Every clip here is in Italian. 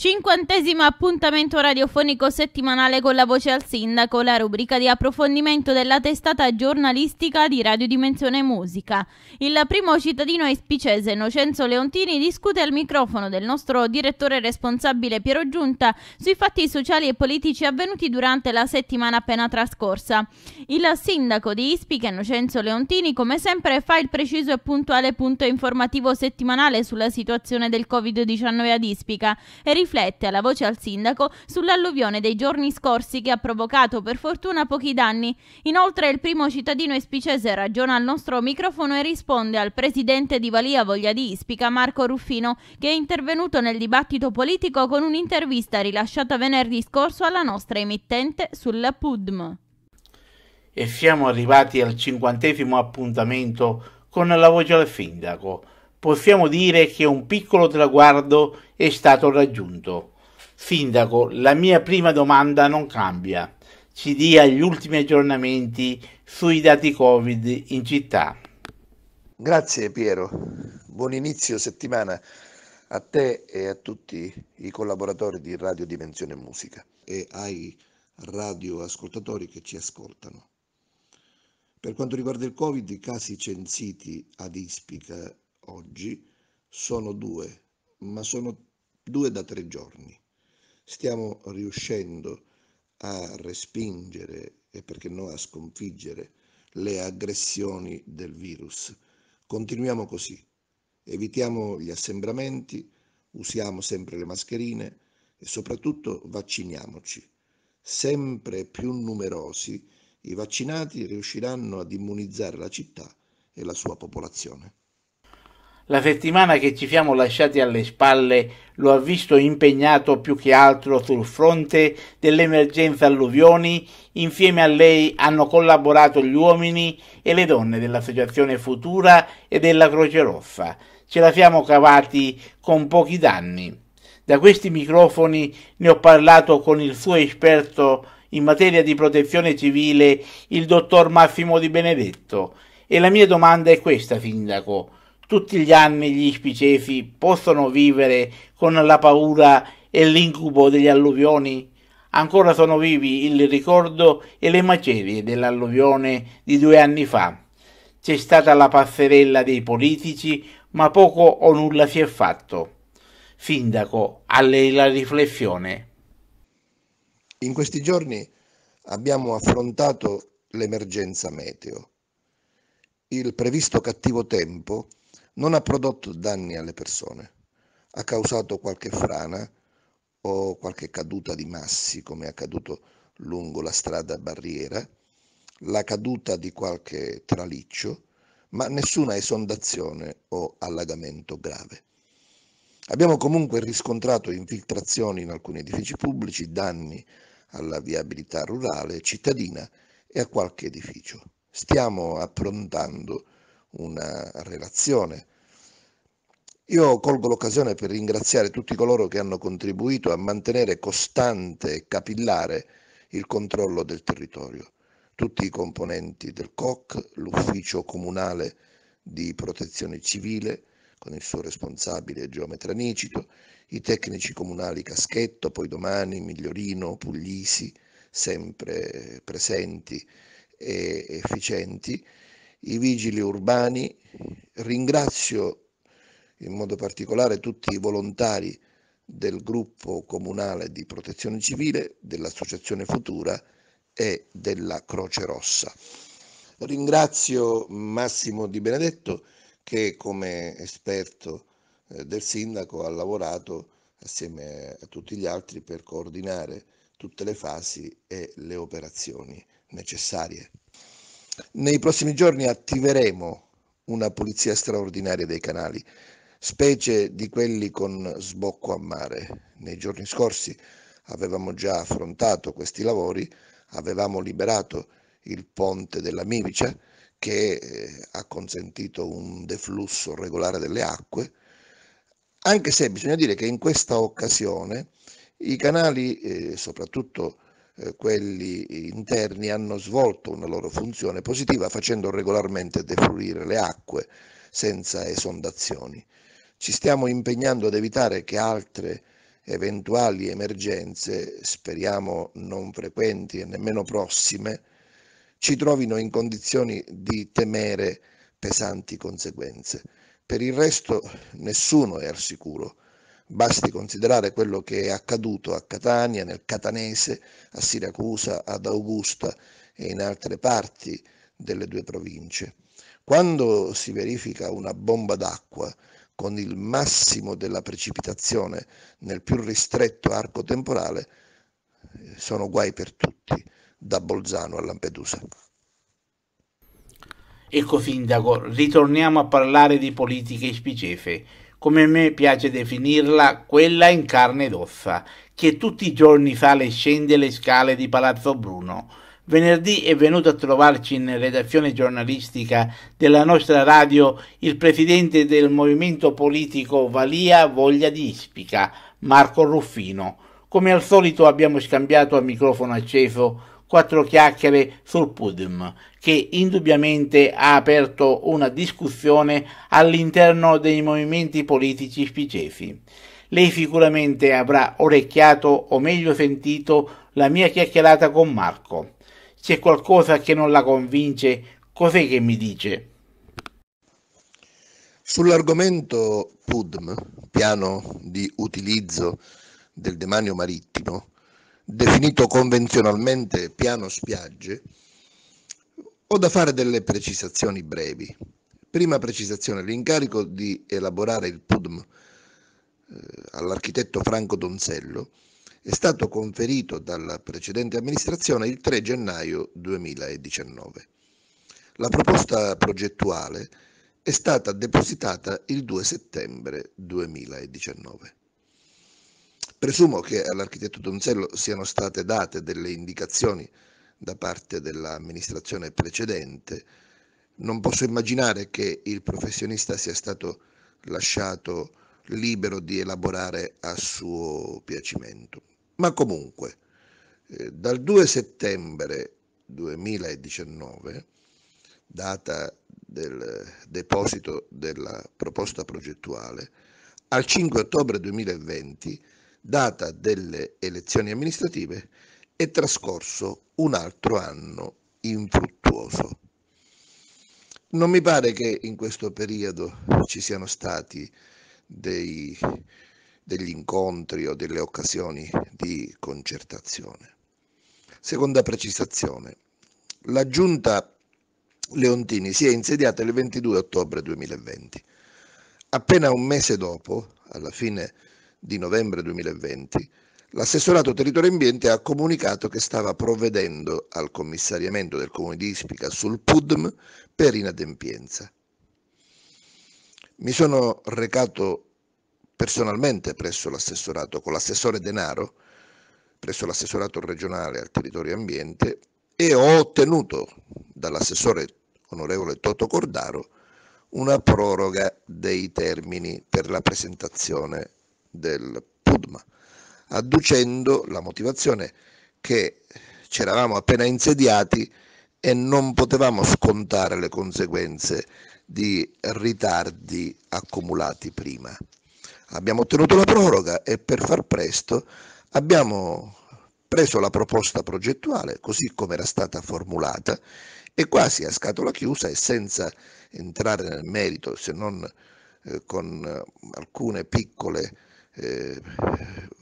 Cinquantesimo appuntamento radiofonico settimanale con la voce al sindaco, la rubrica di approfondimento della testata giornalistica di Radio Dimensione Musica. Il primo cittadino espicese Innocenzo Leontini discute al microfono del nostro direttore responsabile Piero Giunta sui fatti sociali e politici avvenuti durante la settimana appena trascorsa. Il sindaco di Ispica, Innocenzo Leontini, come sempre fa il preciso e puntuale punto informativo settimanale sulla situazione del Covid-19 ad Ispica e riflette alla voce al sindaco sull'alluvione dei giorni scorsi che ha provocato per fortuna pochi danni. Inoltre il primo cittadino espicese ragiona al nostro microfono e risponde al presidente di Valia Voglia di Ispica, Marco Ruffino, che è intervenuto nel dibattito politico con un'intervista rilasciata venerdì scorso alla nostra emittente sul PUDM. E siamo arrivati al cinquantesimo appuntamento con la voce del sindaco possiamo dire che un piccolo traguardo è stato raggiunto. Sindaco, la mia prima domanda non cambia. Ci dia gli ultimi aggiornamenti sui dati Covid in città. Grazie Piero, buon inizio settimana a te e a tutti i collaboratori di Radio Dimensione Musica e ai radioascoltatori che ci ascoltano. Per quanto riguarda il Covid, i casi censiti ad Ispica oggi sono due, ma sono due da tre giorni. Stiamo riuscendo a respingere e perché no a sconfiggere le aggressioni del virus. Continuiamo così, evitiamo gli assembramenti, usiamo sempre le mascherine e soprattutto vacciniamoci. Sempre più numerosi, i vaccinati riusciranno ad immunizzare la città e la sua popolazione. La settimana che ci siamo lasciati alle spalle lo ha visto impegnato più che altro sul fronte dell'emergenza alluvioni, insieme a lei hanno collaborato gli uomini e le donne dell'Associazione Futura e della Croce Rossa. Ce la siamo cavati con pochi danni. Da questi microfoni ne ho parlato con il suo esperto in materia di protezione civile, il dottor Massimo Di Benedetto. E la mia domanda è questa, Sindaco tutti gli anni gli spicesi possono vivere con la paura e l'incubo degli alluvioni? Ancora sono vivi il ricordo e le macerie dell'alluvione di due anni fa. C'è stata la passerella dei politici, ma poco o nulla si è fatto. Sindaco, a lei la riflessione. In questi giorni abbiamo affrontato l'emergenza meteo. Il previsto cattivo tempo non ha prodotto danni alle persone, ha causato qualche frana o qualche caduta di massi come è accaduto lungo la strada barriera, la caduta di qualche traliccio, ma nessuna esondazione o allagamento grave. Abbiamo comunque riscontrato infiltrazioni in alcuni edifici pubblici, danni alla viabilità rurale, cittadina e a qualche edificio. Stiamo approntando una relazione. Io colgo l'occasione per ringraziare tutti coloro che hanno contribuito a mantenere costante e capillare il controllo del territorio, tutti i componenti del COC, l'ufficio comunale di protezione civile, con il suo responsabile Geometra Nicito, i tecnici comunali Caschetto, poi domani Migliorino, Puglisi, sempre presenti e efficienti, i vigili urbani, ringrazio in modo particolare tutti i volontari del gruppo comunale di protezione civile, dell'associazione Futura e della Croce Rossa. Ringrazio Massimo Di Benedetto che come esperto eh, del sindaco ha lavorato assieme a tutti gli altri per coordinare tutte le fasi e le operazioni necessarie. Nei prossimi giorni attiveremo una pulizia straordinaria dei canali, specie di quelli con sbocco a mare. Nei giorni scorsi avevamo già affrontato questi lavori, avevamo liberato il ponte della Mivicia che eh, ha consentito un deflusso regolare delle acque, anche se bisogna dire che in questa occasione i canali, eh, soprattutto eh, quelli interni hanno svolto una loro funzione positiva facendo regolarmente defluire le acque senza esondazioni. Ci stiamo impegnando ad evitare che altre eventuali emergenze, speriamo non frequenti e nemmeno prossime, ci trovino in condizioni di temere pesanti conseguenze. Per il resto nessuno è al sicuro Basti considerare quello che è accaduto a Catania, nel Catanese, a Siracusa, ad Augusta e in altre parti delle due province. Quando si verifica una bomba d'acqua con il massimo della precipitazione nel più ristretto arco temporale, sono guai per tutti, da Bolzano a Lampedusa. Ecco, Sindaco, ritorniamo a parlare di politiche spicefe come a me piace definirla, quella in carne ed ossa, che tutti i giorni sale e scende le scale di Palazzo Bruno. Venerdì è venuto a trovarci in redazione giornalistica della nostra radio il presidente del movimento politico Valia Voglia di Ispica, Marco Ruffino. Come al solito abbiamo scambiato a microfono acceso quattro chiacchiere sul PUDM, che indubbiamente ha aperto una discussione all'interno dei movimenti politici spicesi. Lei sicuramente avrà orecchiato o meglio sentito la mia chiacchierata con Marco. C'è qualcosa che non la convince, cos'è che mi dice? Sull'argomento PUDM, piano di utilizzo del demanio marittimo, definito convenzionalmente piano spiagge, ho da fare delle precisazioni brevi. Prima precisazione, l'incarico di elaborare il PUDM eh, all'architetto Franco Donzello è stato conferito dalla precedente amministrazione il 3 gennaio 2019. La proposta progettuale è stata depositata il 2 settembre 2019. Presumo che all'architetto Donzello siano state date delle indicazioni da parte dell'amministrazione precedente. Non posso immaginare che il professionista sia stato lasciato libero di elaborare a suo piacimento. Ma comunque, eh, dal 2 settembre 2019, data del deposito della proposta progettuale, al 5 ottobre 2020 data delle elezioni amministrative, è trascorso un altro anno infruttuoso. Non mi pare che in questo periodo ci siano stati dei, degli incontri o delle occasioni di concertazione. Seconda precisazione, la giunta Leontini si è insediata il 22 ottobre 2020. Appena un mese dopo, alla fine di novembre 2020, l'assessorato territorio ambiente ha comunicato che stava provvedendo al commissariamento del comune di Ispica sul PUDM per inadempienza. Mi sono recato personalmente presso l'assessorato con l'assessore Denaro, presso l'assessorato regionale al territorio ambiente e ho ottenuto dall'assessore onorevole Toto Cordaro una proroga dei termini per la presentazione del Pudma, adducendo la motivazione che ci eravamo appena insediati e non potevamo scontare le conseguenze di ritardi accumulati prima. Abbiamo ottenuto la proroga e per far presto abbiamo preso la proposta progettuale così come era stata formulata e quasi a scatola chiusa e senza entrare nel merito se non eh, con eh, alcune piccole eh,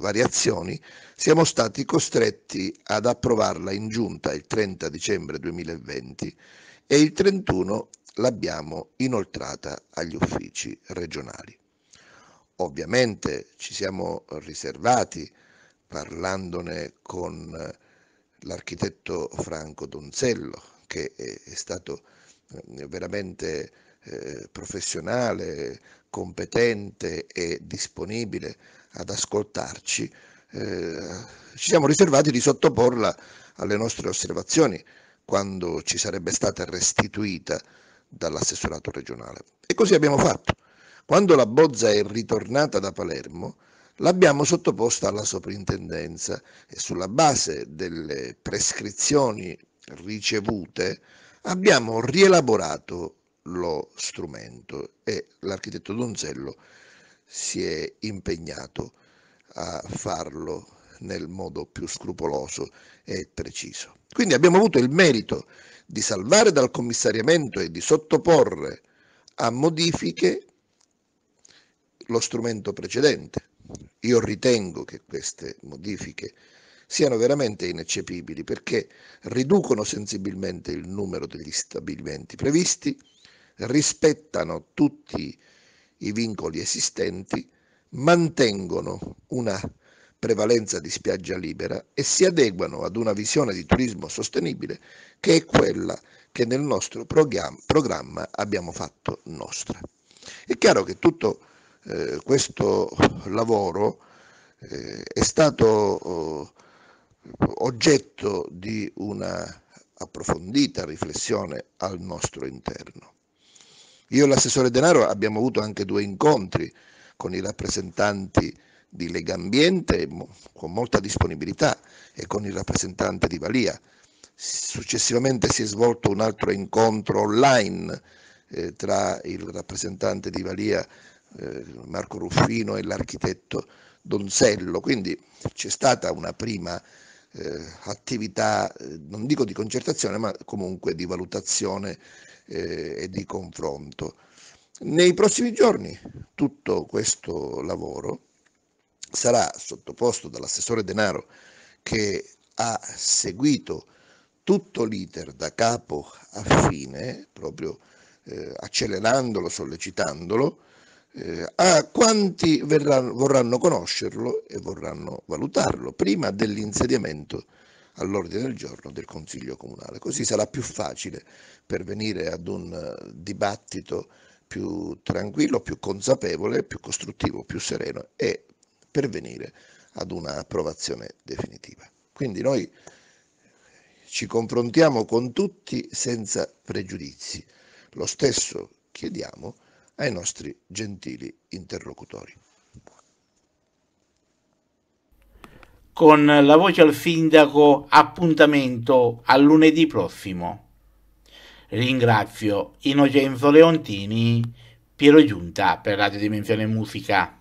variazioni, siamo stati costretti ad approvarla in giunta il 30 dicembre 2020 e il 31 l'abbiamo inoltrata agli uffici regionali. Ovviamente ci siamo riservati, parlandone con eh, l'architetto Franco Donzello, che è stato eh, veramente eh, professionale, competente e disponibile ad ascoltarci, eh, ci siamo riservati di sottoporla alle nostre osservazioni quando ci sarebbe stata restituita dall'assessorato regionale. E così abbiamo fatto. Quando la bozza è ritornata da Palermo, l'abbiamo sottoposta alla soprintendenza e sulla base delle prescrizioni ricevute abbiamo rielaborato lo strumento e l'architetto Donzello si è impegnato a farlo nel modo più scrupoloso e preciso. Quindi abbiamo avuto il merito di salvare dal commissariamento e di sottoporre a modifiche lo strumento precedente. Io ritengo che queste modifiche siano veramente ineccepibili perché riducono sensibilmente il numero degli stabilimenti previsti, rispettano tutti i vincoli esistenti, mantengono una prevalenza di spiaggia libera e si adeguano ad una visione di turismo sostenibile che è quella che nel nostro programma abbiamo fatto nostra. È chiaro che tutto eh, questo lavoro eh, è stato eh, oggetto di una approfondita riflessione al nostro interno. Io e l'assessore Denaro abbiamo avuto anche due incontri con i rappresentanti di Lega Ambiente con molta disponibilità e con il rappresentante di Valia. Successivamente si è svolto un altro incontro online eh, tra il rappresentante di Valia eh, Marco Ruffino e l'architetto Donzello, quindi c'è stata una prima eh, attività, eh, non dico di concertazione, ma comunque di valutazione eh, e di confronto. Nei prossimi giorni tutto questo lavoro sarà sottoposto dall'assessore Denaro che ha seguito tutto l'iter da capo a fine, proprio eh, accelerandolo, sollecitandolo, eh, a ah, quanti verranno, vorranno conoscerlo e vorranno valutarlo prima dell'insediamento all'ordine del giorno del Consiglio Comunale. Così sarà più facile pervenire ad un eh, dibattito più tranquillo, più consapevole, più costruttivo, più sereno e pervenire ad un'approvazione definitiva. Quindi noi ci confrontiamo con tutti senza pregiudizi. Lo stesso chiediamo ai nostri gentili interlocutori. Con la voce al sindaco appuntamento a lunedì prossimo. Ringrazio Innocenzo Leontini, Piero Giunta per Radio Dimensione Musica.